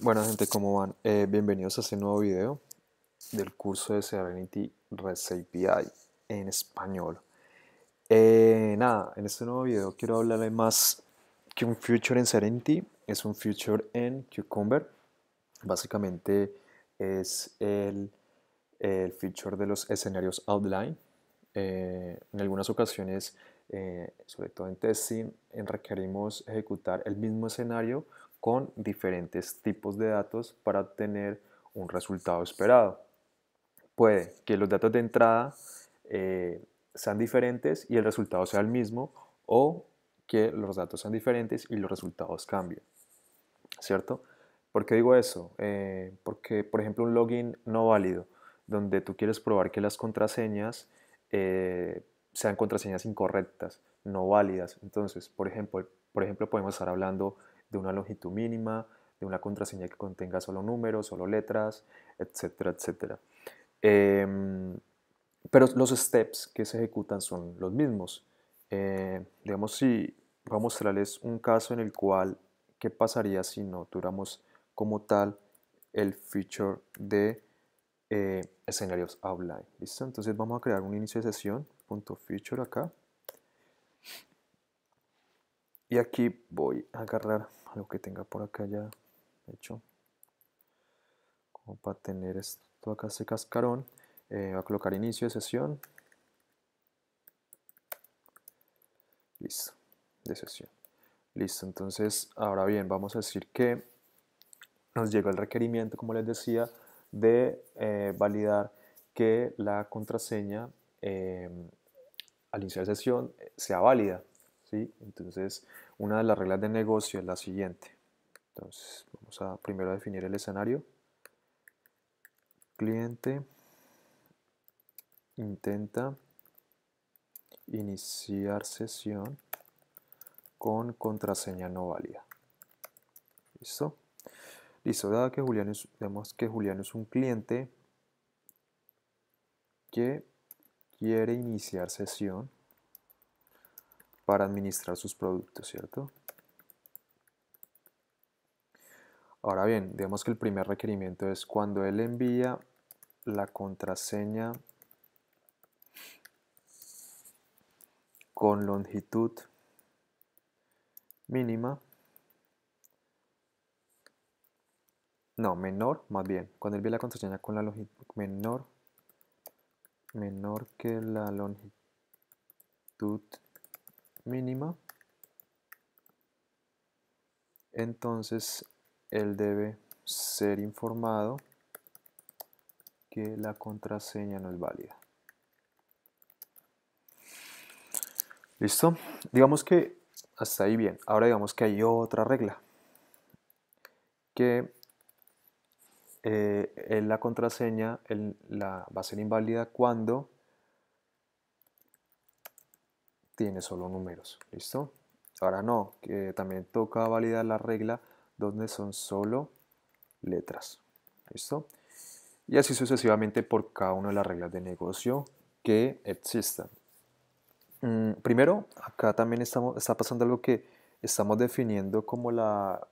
Bueno gente, ¿cómo van? Eh, bienvenidos a este nuevo video del curso de Serenity REST API en español. Eh, nada, en este nuevo video quiero hablarle más que un future en Serenity, es un future en Cucumber. Básicamente es el, el feature de los escenarios outline. Eh, en algunas ocasiones, sobre todo en testing, requerimos ejecutar el mismo escenario con diferentes tipos de datos para obtener un resultado esperado. Puede que los datos de entrada eh, sean diferentes y el resultado sea el mismo o que los datos sean diferentes y los resultados cambien. ¿Cierto? ¿Por qué digo eso? Eh, porque, por ejemplo, un login no válido, donde tú quieres probar que las contraseñas eh, sean contraseñas incorrectas, no válidas. Entonces, por ejemplo, por ejemplo podemos estar hablando de una longitud mínima, de una contraseña que contenga solo números, solo letras, etcétera, etcétera. Em, pero los steps que se ejecutan son los mismos. Eh, digamos, si voy a mostrarles un caso en el cual, ¿qué pasaría si no tuviéramos como tal el feature de eh, escenarios outline? ¿Listo? Entonces vamos a crear un inicio de sesión, feature acá. Y aquí voy a agarrar algo que tenga por acá ya hecho como para tener esto acá ese cascarón eh, va a colocar inicio de sesión listo de sesión listo entonces ahora bien vamos a decir que nos llega el requerimiento como les decía de eh, validar que la contraseña eh, al iniciar sesión sea válida ¿sí? entonces una de las reglas de negocio es la siguiente. Entonces, vamos a primero definir el escenario. Cliente intenta iniciar sesión con contraseña no válida. ¿Listo? Listo, dado que Julián vemos que Julián es un cliente que quiere iniciar sesión para administrar sus productos, ¿cierto? Ahora bien, digamos que el primer requerimiento es cuando él envía la contraseña con longitud mínima, no, menor, más bien, cuando él envía la contraseña con la longitud menor, menor que la longitud mínima, entonces él debe ser informado que la contraseña no es válida. ¿Listo? Digamos que hasta ahí bien. Ahora digamos que hay otra regla. Que eh, la contraseña la, va a ser inválida cuando tiene solo números. ¿Listo? Ahora no, que también toca validar la regla donde son solo letras. ¿Listo? Y así sucesivamente por cada una de las reglas de negocio que existan. Mm, primero, acá también estamos, está pasando algo que estamos definiendo como la,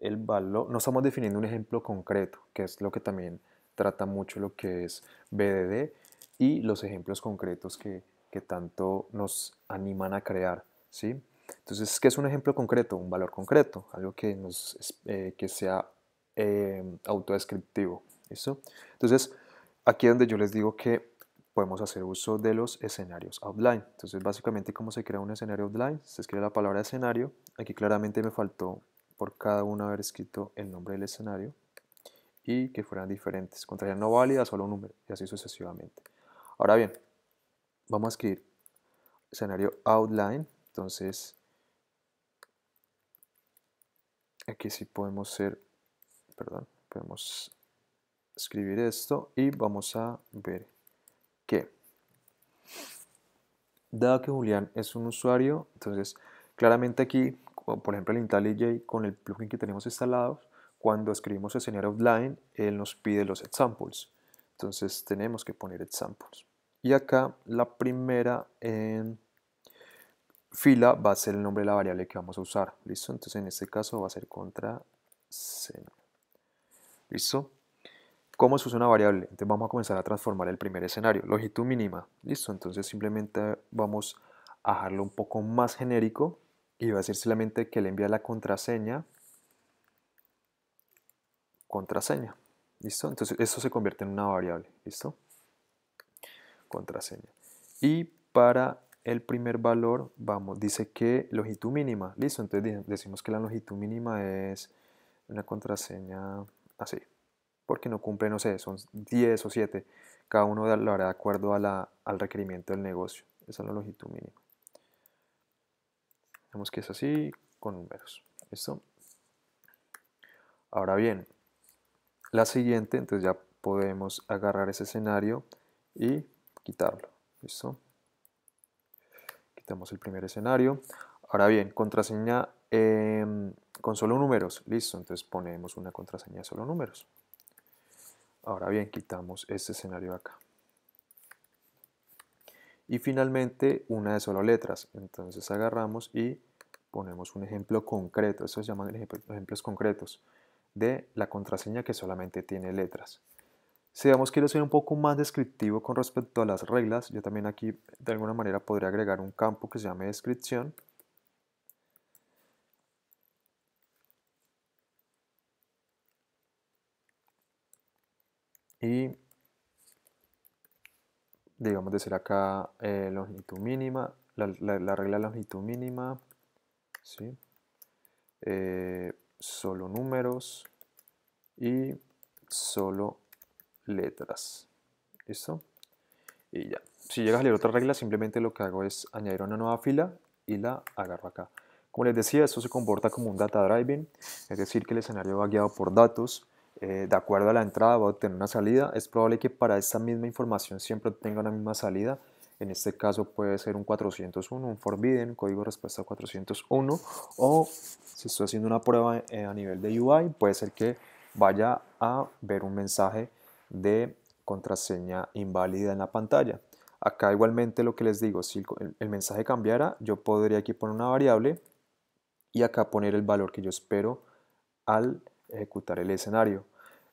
el valor, no estamos definiendo un ejemplo concreto, que es lo que también trata mucho lo que es BDD y los ejemplos concretos que que tanto nos animan a crear, ¿sí? Entonces, ¿qué es un ejemplo concreto? Un valor concreto, algo que, nos, eh, que sea eh, autodescriptivo, eso? Entonces, aquí es donde yo les digo que podemos hacer uso de los escenarios outline. Entonces, básicamente, ¿cómo se crea un escenario outline? Se escribe la palabra escenario. Aquí claramente me faltó por cada uno haber escrito el nombre del escenario y que fueran diferentes. Contraria no válida, solo un número, y así sucesivamente. Ahora bien, vamos a escribir escenario outline, entonces aquí sí podemos ser, perdón, podemos escribir esto y vamos a ver que dado que Julián es un usuario, entonces claramente aquí, por ejemplo el IntelliJ e con el plugin que tenemos instalado, cuando escribimos escenario outline, él nos pide los examples. Entonces tenemos que poner examples y acá la primera em, fila va a ser el nombre de la variable que vamos a usar, ¿listo? Entonces en este caso va a ser contraseña, ¿listo? ¿Cómo se usa una variable? Entonces vamos a comenzar a transformar el primer escenario, longitud mínima, ¿listo? Entonces simplemente vamos a dejarlo un poco más genérico y va a decir solamente que le envía la contraseña, contraseña, ¿listo? Entonces eso se convierte en una variable, ¿listo? contraseña. Y para el primer valor, vamos, dice que longitud mínima, listo, entonces decimos que la longitud mínima es una contraseña así, porque no cumple, no sé, son 10 o 7, cada uno lo hará de acuerdo a al requerimiento del negocio, esa es la longitud mínima. Vemos que es así, con números, ¿listo? Ahora bien, la siguiente, entonces ya podemos agarrar ese escenario y quitarlo. ¿Listo? Quitamos el primer escenario. Ahora bien, contraseña em, con solo números. Listo, entonces ponemos una contraseña de solo números. Ahora bien, quitamos este escenario de acá. Y finalmente, una de solo letras. Entonces agarramos y ponemos un ejemplo concreto. Eso se llama ejemplos concretos de la contraseña que solamente tiene letras. Si digamos quiero ser un poco más descriptivo con respecto a las reglas, yo también aquí de alguna manera podría agregar un campo que se llame descripción. Y digamos decir acá eh, longitud mínima, la, regla longitud mínima, eh, solo números y solo letras. ¿Listo? Y ya. Si llegas a leer otra regla, simplemente lo que hago es añadir una nueva fila y la agarro acá. Como les decía, esto se comporta como un data driving, es decir, que el escenario va guiado por datos. Eh, de acuerdo a la entrada va a obtener una salida. Es probable que para esta misma información siempre tenga una misma salida. En este caso puede ser un 401, un forbidden, código respuesta 401. O si estoy haciendo una prueba eh, a nivel de UI, puede ser que vaya a ver un mensaje de contraseña inválida en la pantalla. Acá igualmente lo que les digo, si el, mensaje cambiara, yo podría aquí poner una variable y acá poner el valor que yo espero al ejecutar el escenario.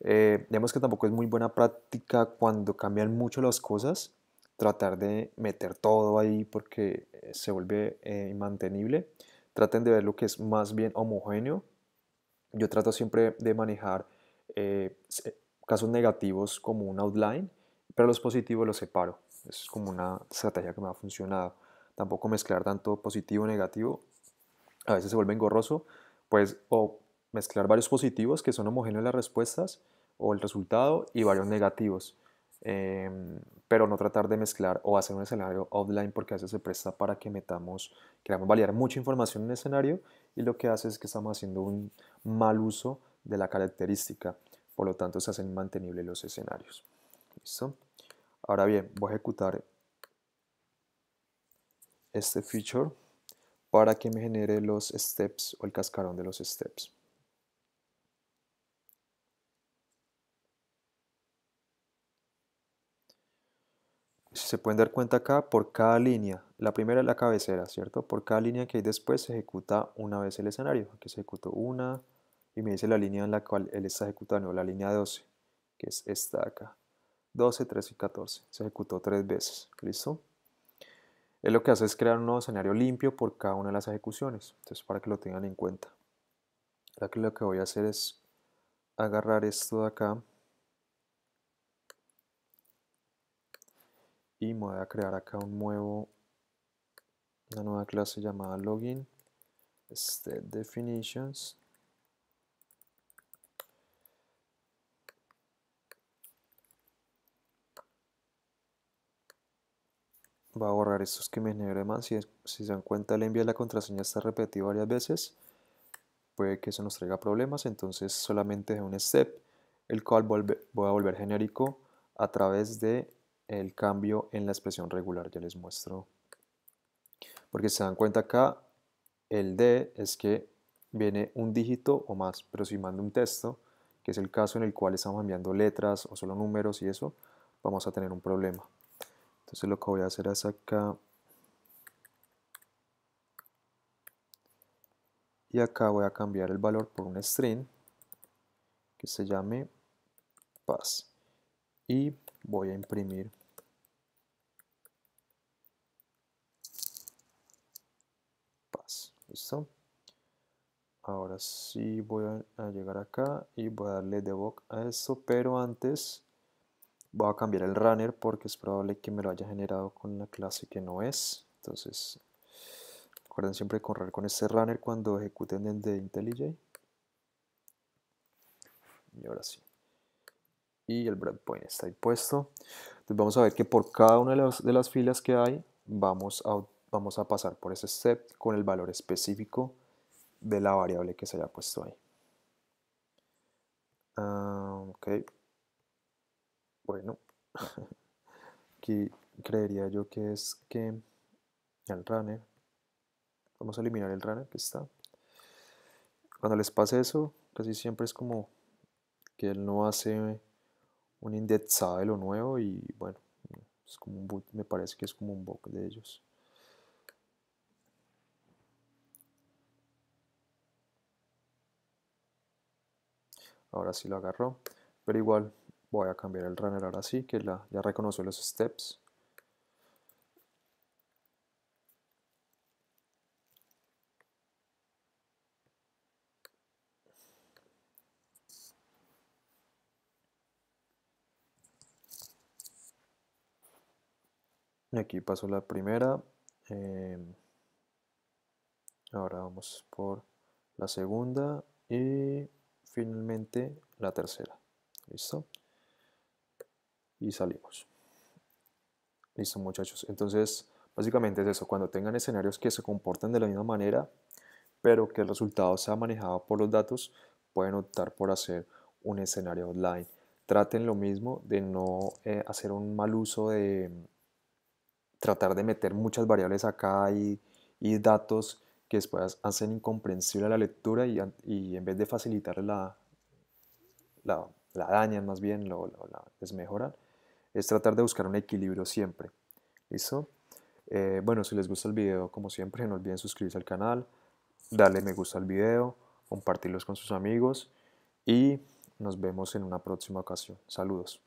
vemos eh, que tampoco es muy buena práctica cuando cambian mucho las cosas, tratar de meter todo ahí porque eh, se vuelve eh, inmantenible. Traten de ver lo que es más bien homogéneo. Yo trato siempre de manejar casos negativos como un outline, pero los positivos los separo. Es como una estrategia que me ha funcionado. Tampoco mezclar tanto positivo y negativo. A veces se vuelve engorroso, pues o mezclar varios positivos que son homogéneos las respuestas o el resultado y varios negativos. Em, pero no tratar de mezclar o hacer un escenario outline, porque a veces se presta para que metamos, queramos validar mucha información en el escenario y lo que hace es que estamos haciendo un mal uso de la característica. Por lo tanto, se hacen mantenibles los escenarios. ¿Listo? Ahora bien, voy a ejecutar este feature para que me genere los steps o el cascarón de los steps. Si se pueden dar cuenta acá, por cada línea, la primera es la cabecera, ¿cierto? Por cada línea que hay después se ejecuta una vez el escenario. Aquí se ejecutó una, y me dice la línea en la cual él está ejecutando, la línea 12, que es esta de acá. 12, 13 y 14. Se ejecutó tres veces. ¿Listo? Él lo que hace es crear un nuevo escenario limpio por cada una de las ejecuciones. Entonces, para que lo tengan en cuenta. Ahora que lo que voy a hacer es agarrar esto de acá y me voy a crear acá un nuevo una nueva clase llamada login state definitions va a borrar estos que me negre más. Si, si se dan cuenta, el envía la contraseña está repetido varias veces. Puede que eso nos traiga problemas, entonces solamente de un step, el cual voy a volver genérico a través de el cambio en la expresión regular. Ya les muestro. Porque se dan cuenta acá, el D es que viene un dígito o más, pero si mando un texto, que es el caso en el cual estamos enviando letras o solo números y eso, vamos a tener un problema. Entonces lo que voy a hacer es acá. Y acá voy a cambiar el valor por un string que se llame pass, Y voy a imprimir pass, ¿Listo? Ahora sí voy a llegar acá y voy a darle debug a esto, pero antes voy a cambiar el runner porque es probable que me lo haya generado con una clase que no es entonces recuerden siempre correr con este runner cuando ejecuten en IntelliJ y ahora sí y el breakpoint está ahí puesto entonces vamos a ver que por cada una de las, filas que hay vamos a, vamos a pasar por ese step con el valor específico de la variable que se haya puesto ahí ah, ok bueno, aquí creería yo que es que el runner, vamos a eliminar el runner que está. Cuando les pasa eso, casi siempre es como que él no hace un indexado de lo nuevo y bueno, es como un boot, me parece que es como un bug de ellos. Ahora sí lo agarró, pero igual voy a cambiar el runner ahora sí que la, ya reconoció los steps aquí pasó la primera em, ahora vamos por la segunda y finalmente la tercera listo y salimos. Listo muchachos, entonces básicamente es eso, cuando tengan escenarios que se comporten de la misma manera, pero que el resultado sea manejado por los datos, pueden optar por hacer un escenario online. Traten lo mismo de no eh, hacer un mal uso de tratar de meter muchas variables acá y, datos que después hacen incomprensible la lectura y, en vez de facilitar la, la, dañan más bien, lo, la desmejoran es tratar de buscar un equilibrio siempre. ¿Listo? Eh, bueno, si les gusta el video, como siempre, no olviden suscribirse al canal, darle me gusta al video, compartirlos con sus amigos y nos vemos en una próxima ocasión. Saludos.